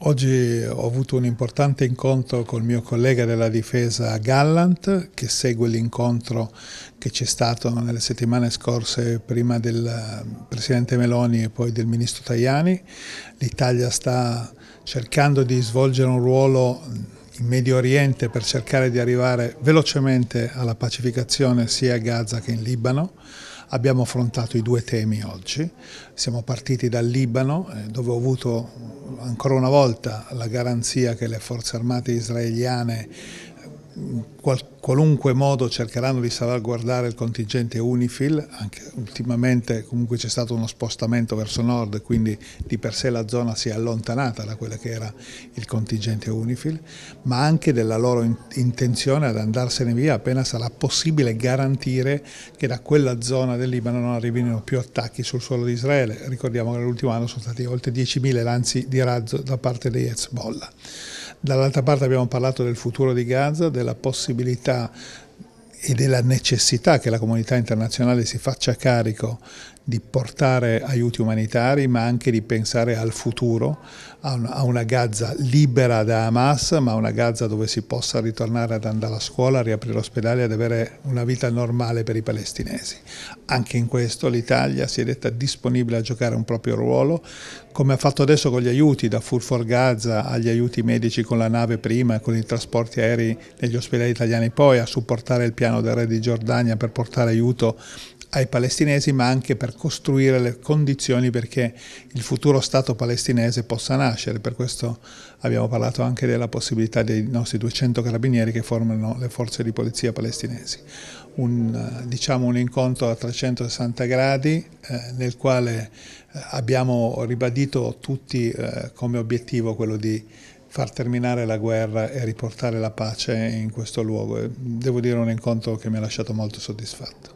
Oggi ho avuto un importante incontro col mio collega della difesa Gallant che segue l'incontro che c'è stato nelle settimane scorse prima del eh, Presidente Meloni e poi del Ministro Tajani. L'Italia sta cercando di svolgere un ruolo in Medio Oriente per cercare di arrivare velocemente alla pacificazione sia a Gaza che in Libano abbiamo affrontato i due temi oggi. Siamo partiti dal Libano, eh, dove ho avuto ancora una volta la garanzia che le forze armate israeliane in qualunque modo cercheranno di salvaguardare il contingente Unifil, anche ultimamente comunque c'è stato uno spostamento verso nord, quindi di per sé la zona si è allontanata da quello che era il contingente Unifil, ma anche della loro intenzione ad andarsene via appena sarà possibile garantire che da quella zona del Libano non arrivino più attacchi sul suolo di Israele. Ricordiamo che nell'ultimo anno sono stati oltre 10.000 lanci di razzo da parte degli Hezbollah. Dall'altra parte abbiamo parlato del futuro di Gaza, della possibilità e della necessità che la comunità internazionale si faccia carico di portare aiuti umanitari ma anche di pensare al futuro, a una, Gaza libera da Hamas ma una Gaza dove si possa ritornare ad andare a scuola, a riaprire ospedali, ad avere una vita normale per i palestinesi. Anche in questo l'Italia si è detta disponibile a giocare un proprio ruolo, come ha fatto adesso con gli aiuti, da Food for Gaza agli aiuti medici con la nave prima, con i trasporti aerei negli ospedali italiani poi, a supportare il piano del re di Giordania per portare aiuto ai palestinesi ma anche per costruire le condizioni perché il futuro Stato palestinese possa nascere. Per questo abbiamo parlato anche della possibilità dei nostri 200 carabinieri che formano le forze di polizia palestinesi. Un, eh, diciamo, un incontro a 360 gradi eh, nel quale eh, abbiamo ribadito tutti eh, come obiettivo quello di far terminare la guerra e riportare la pace in questo luogo. Devo dire un incontro che mi ha lasciato molto soddisfatto.